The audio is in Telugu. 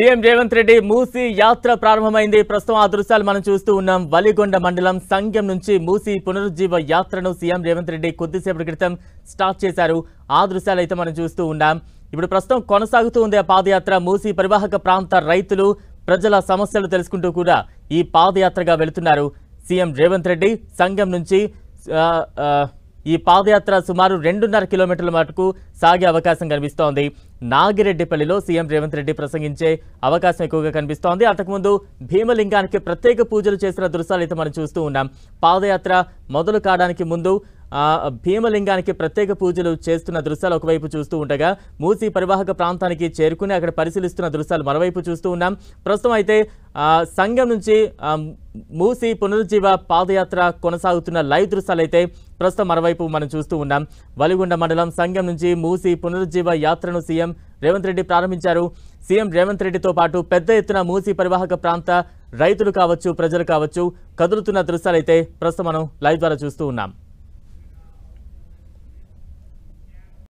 సీఎం రేవంత్ రెడ్డి మూసీ యాత్ర ప్రారంభమైంది ప్రస్తుతం ఆ దృశ్యాలు మనం చూస్తూ ఉన్నాం వలిగొండ మండలం సంఘం నుంచి మూసీ పునరుజ్జీవ యాత్రను సీఎం రేవంత్ రెడ్డి కొద్దిసేపటి క్రితం స్టార్ట్ చేశారు ఆ దృశ్యాలు అయితే మనం చూస్తూ ఉన్నాం ఇప్పుడు ప్రస్తుతం కొనసాగుతూ ఉంది ఆ పాదయాత్ర మూసీ పరివాహక ప్రాంత రైతులు ప్రజల సమస్యలు తెలుసుకుంటూ కూడా ఈ పాదయాత్రగా వెళుతున్నారు సీఎం రేవంత్ రెడ్డి సంఘం నుంచి ఈ పాదయాత్ర సుమారు రెండున్నర కిలోమీటర్ల మటుకు సాగే అవకాశం కనిపిస్తోంది నాగిరెడ్డిపల్లిలో సీఎం రేవంత్ రెడ్డి ప్రసంగించే అవకాశం ఎక్కువగా కనిపిస్తోంది అంతకుముందు భీమలింగానికి ప్రత్యేక పూజలు చేసిన దృశ్యాలు అయితే మనం చూస్తూ ఉన్నాం పాదయాత్ర మొదలు కావడానికి ముందు భీమలింగానికి ప్రత్యేక పూజలు చేస్తున్న దృశ్యాలు ఒకవైపు చూస్తూ ఉండగా మూసి పరివాహక ప్రాంతానికి చేరుకుని అక్కడ పరిశీలిస్తున్న దృశ్యాలు మరోవైపు చూస్తూ ఉన్నాం ప్రస్తుతం అయితే సంఘం నుంచి మూసి పునరుజ్జీవ పాదయాత్ర కొనసాగుతున్న లైవ్ దృశ్యాలైతే ప్రస్తుతం మరోవైపు మనం చూస్తూ ఉన్నాం వలిగొండ మండలం సంఘం నుంచి మూసి పునరుజ్జీవ యాత్రను సీఎం రేవంత్ రెడ్డి ప్రారంభించారు సీఎం రేవంత్ రెడ్డితో పాటు పెద్ద ఎత్తున మూసి పరివాహక ప్రాంత రైతులు కావచ్చు ప్రజలు కావచ్చు కదులుతున్న దృశ్యాలైతే ప్రస్తుతం మనం లైవ్ ద్వారా చూస్తూ ఉన్నాం